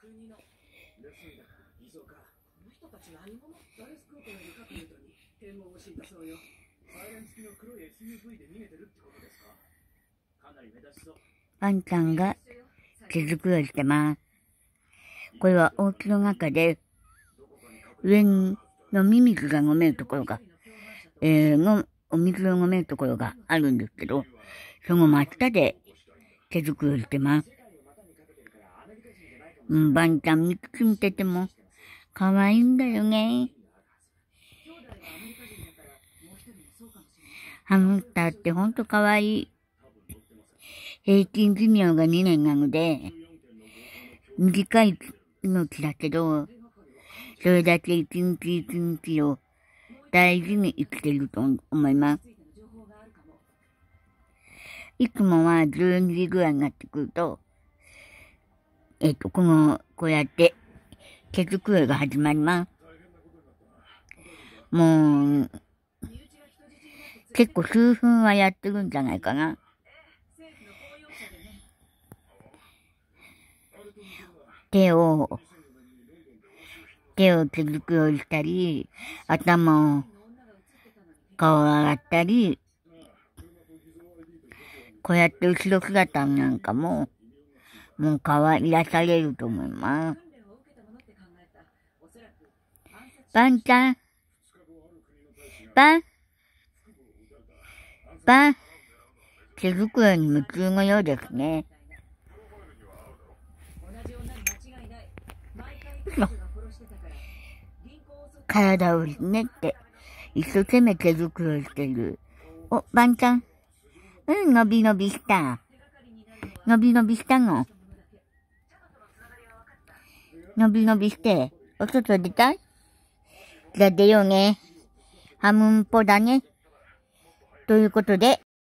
国の盗んだ偽造かこの人たち何者ダレスのカトに天文をたそうよサイレン付きの黒い SUV で逃げてるってことですかかなり目立ちそうワンちゃんが手作りしてます。これはお家の中で、上のミミズが飲めるところが、えー、の、お水を飲めるところがあるんですけど、その真下で手作りしてます。ん、バンちゃん肉見てても可愛いんだよね。ハムスターってほんと可愛い。平均寿命が2年なので、短い命だけど、それだけ一日一日を大事に生きてると思います。いつもは12時ぐらいになってくると、えっ、と、この、こうやって、くろいが始まります。もう、結構数分はやってるんじゃないかな。手を、手をくうにしたり、頭を、顔を洗ったり、こうやって後ろ姿なんかも、も変わらされると思います。バンちゃん、バン、バン、手袋に夢中のようですね。体をひねって、一生懸命手袋してる。お、バンちゃん。うん、のびのびした。伸び伸びした伸び伸びしたののびのびして、お外出たいじゃあ出ようね。ハムンポだね。ということで、